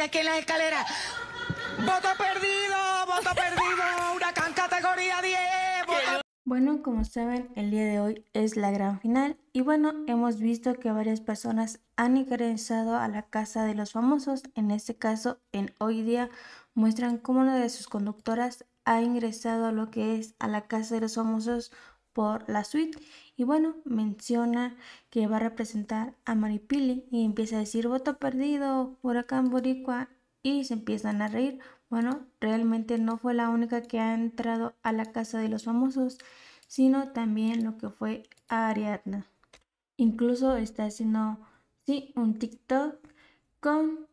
aquí en la escalera, Voto perdido, voto perdido, huracán categoría 10. Bueno, como saben, el día de hoy es la gran final y bueno, hemos visto que varias personas han ingresado a la casa de los famosos, en este caso, en hoy día muestran cómo una de sus conductoras ha ingresado a lo que es a la casa de los famosos por la suite. Y bueno, menciona que va a representar a Maripili y empieza a decir voto perdido, huracán boricua y se empiezan a reír. Bueno, realmente no fue la única que ha entrado a la casa de los famosos, sino también lo que fue Ariadna. Incluso está haciendo, sí, un TikTok con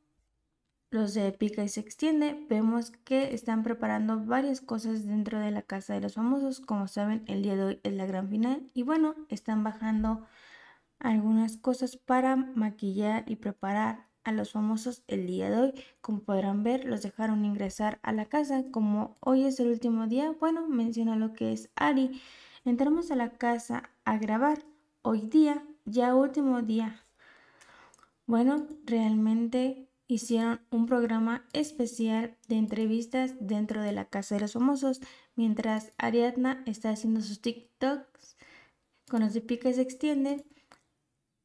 los de Pica y se extiende, vemos que están preparando varias cosas dentro de la casa de los famosos. Como saben, el día de hoy es la gran final y bueno, están bajando algunas cosas para maquillar y preparar a los famosos el día de hoy. Como podrán ver, los dejaron ingresar a la casa. Como hoy es el último día, bueno, menciona lo que es Ari. Entramos a la casa a grabar. Hoy día, ya último día. Bueno, realmente hicieron un programa especial de entrevistas dentro de la Casa de los Famosos, mientras Ariadna está haciendo sus TikToks con los de pique se extienden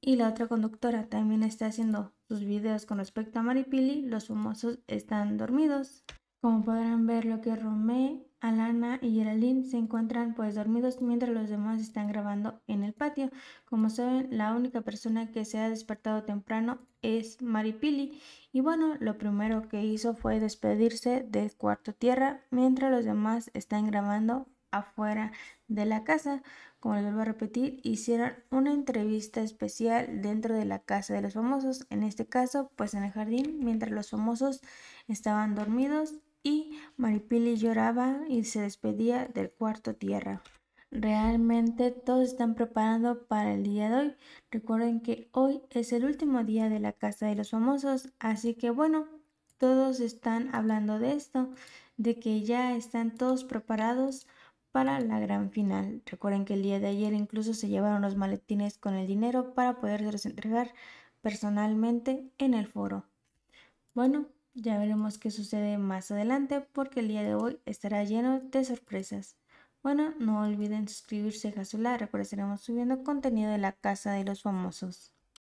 y la otra conductora también está haciendo sus videos con respecto a Maripili, los famosos están dormidos. Como podrán ver, lo que Romé, Alana y Geraldine se encuentran pues dormidos mientras los demás están grabando en el patio. Como saben, la única persona que se ha despertado temprano es Maripili. Y bueno, lo primero que hizo fue despedirse del cuarto tierra mientras los demás están grabando afuera de la casa. Como les vuelvo a repetir, hicieron una entrevista especial dentro de la casa de los famosos, en este caso pues en el jardín, mientras los famosos estaban dormidos y Maripili lloraba y se despedía del cuarto tierra. Realmente todos están preparando para el día de hoy. Recuerden que hoy es el último día de la Casa de los Famosos, así que bueno, todos están hablando de esto, de que ya están todos preparados para la gran final. Recuerden que el día de ayer incluso se llevaron los maletines con el dinero para poderlos entregar personalmente en el foro. Bueno, ya veremos qué sucede más adelante porque el día de hoy estará lleno de sorpresas. Bueno, no olviden suscribirse a Casula, recuerda estaremos subiendo contenido de la Casa de los Famosos.